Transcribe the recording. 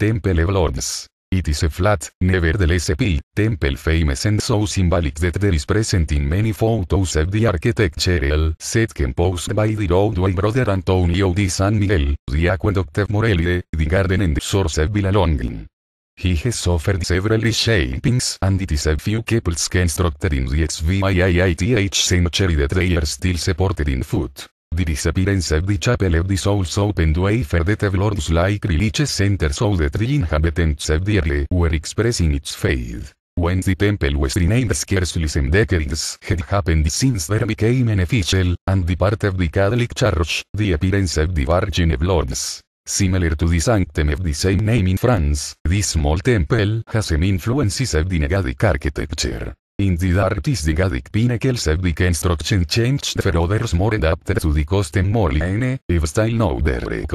Temple Lords. It is a flat, never the less temple famous and so symbolic that there is present in many photos of the architectural set composed by the roadway brother Antonio di San Miguel, the aqueduct of Morelia, the garden and the source of Villalongin. He has suffered several reshapings and it is a few couples constructed in the XVIIIth century that they are still supported in foot. The appear inside the chapel of the Souls opened way for the have lords like religious center so the trine inhabitants of the early were expressing its faith. When the temple was renamed scarcely some decades had happened since there became an official, and the part of the Catholic Church, the appearance of the Virgin of Lourdes. Similar to the sanctum of the same name in France, this small temple has some influences of the Nagadic architecture. Indeed artistic addict pinnacles have construction changed for others more adapted to the custom more line, if style no there